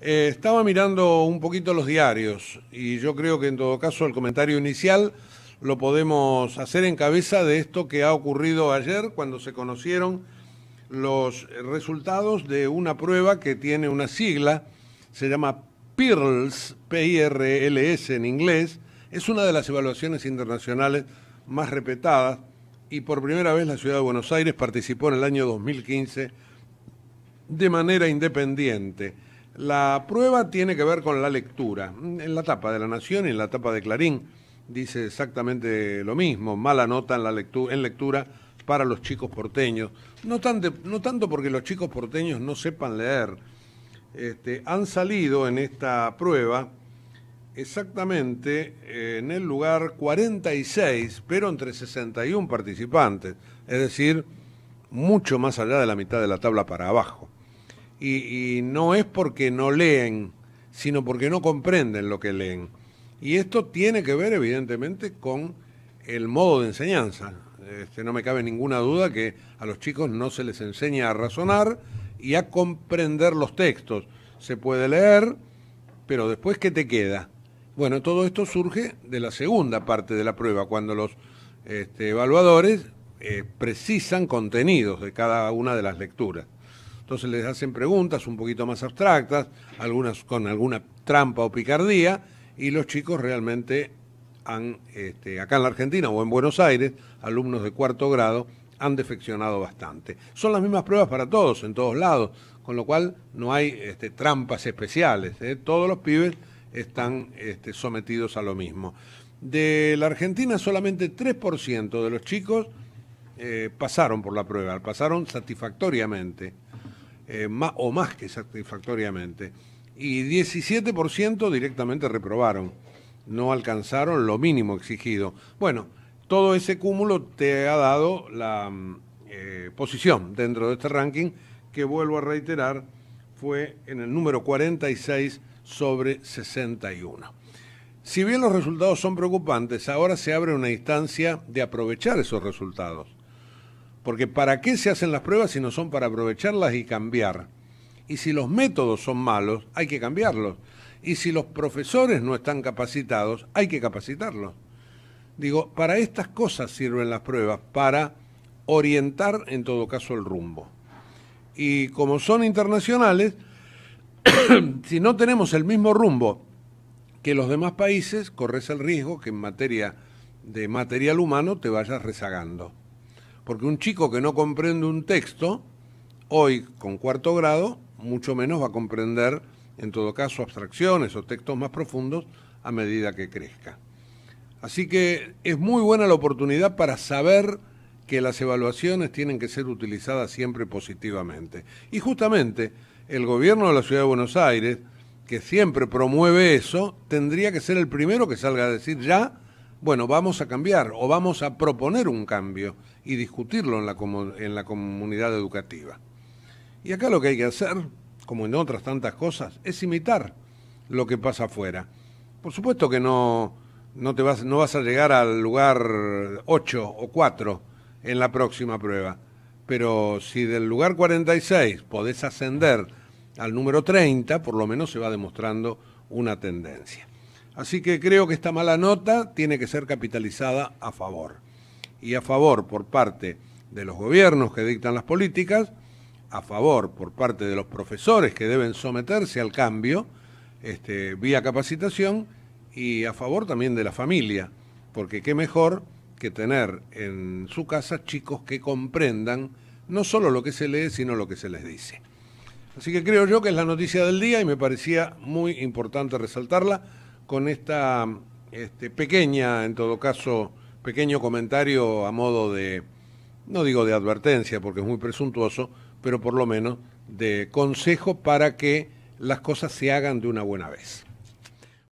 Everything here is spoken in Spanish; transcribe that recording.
Eh, estaba mirando un poquito los diarios y yo creo que en todo caso el comentario inicial lo podemos hacer en cabeza de esto que ha ocurrido ayer cuando se conocieron los resultados de una prueba que tiene una sigla, se llama PIRLS, P-I-R-L-S en inglés, es una de las evaluaciones internacionales más repetadas y por primera vez la ciudad de Buenos Aires participó en el año 2015 de manera independiente la prueba tiene que ver con la lectura. En la etapa de La Nación y en la etapa de Clarín dice exactamente lo mismo, mala nota en, la lectura, en lectura para los chicos porteños. No, no tanto porque los chicos porteños no sepan leer. Este, han salido en esta prueba exactamente eh, en el lugar 46, pero entre 61 participantes, es decir, mucho más allá de la mitad de la tabla para abajo y, no es porque no leen, sino porque no comprenden lo que leen. Y esto tiene que ver, evidentemente, con el modo de enseñanza. Este, no me cabe ninguna duda que a los chicos no se les enseña a razonar y a comprender los textos. Se puede leer, pero después, ¿qué te queda? Bueno, todo esto surge de la segunda parte de la prueba, cuando los este, evaluadores eh, precisan contenidos de cada una de las lecturas. Entonces les hacen preguntas un poquito más abstractas, algunas con alguna trampa o picardía, y los chicos realmente han, este, acá en la Argentina o en Buenos Aires, alumnos de cuarto grado, han defeccionado bastante. Son las mismas pruebas para todos, en todos lados, con lo cual no hay este, trampas especiales. ¿eh? Todos los pibes están este, sometidos a lo mismo. De la Argentina solamente 3% de los chicos eh, pasaron por la prueba, pasaron satisfactoriamente. Eh, más, o más que satisfactoriamente. Y 17% directamente reprobaron, no alcanzaron lo mínimo exigido. Bueno, todo ese cúmulo te ha dado la mm, eh, posición dentro de este ranking que vuelvo a reiterar fue en el número 46 sobre 61. Si bien los resultados son preocupantes, ahora se abre una instancia de aprovechar esos resultados porque ¿para qué se hacen las pruebas si no son para aprovecharlas y cambiar? Y si los métodos son malos, hay que cambiarlos. Y si los profesores no están capacitados, hay que capacitarlos. Digo, para estas cosas sirven las pruebas, para orientar en todo caso el rumbo. Y como son internacionales, si no tenemos el mismo rumbo que los demás países, corres el riesgo que en materia de material humano te vayas rezagando. Porque un chico que no comprende un texto, hoy con cuarto grado, mucho menos va a comprender, en todo caso, abstracciones o textos más profundos a medida que crezca. Así que es muy buena la oportunidad para saber que las evaluaciones tienen que ser utilizadas siempre positivamente. Y justamente el gobierno de la Ciudad de Buenos Aires, que siempre promueve eso, tendría que ser el primero que salga a decir ya bueno, vamos a cambiar o vamos a proponer un cambio y discutirlo en la, comunidad educativa. Y acá lo que hay que hacer, como en otras tantas cosas, es imitar lo que pasa afuera. Por supuesto que no, te vas, no vas a llegar al lugar 8 o 4 en la próxima prueba, pero si del lugar 46 podés ascender al número 30, por lo menos se va demostrando una tendencia. Así que creo que esta mala nota tiene que ser capitalizada a favor. Y a favor por parte de los gobiernos que dictan las políticas, a favor por parte de los profesores que deben someterse al cambio este, vía capacitación y a favor también de la familia, porque qué mejor que tener en su casa chicos que comprendan no solo lo que se lee, sino lo que se les dice. Así que creo yo que es la noticia del día y me parecía muy importante resaltarla con esta este, pequeña, en todo caso, pequeño comentario a modo de, no digo de advertencia porque es muy presuntuoso, pero por lo menos de consejo para que las cosas se hagan de una buena vez.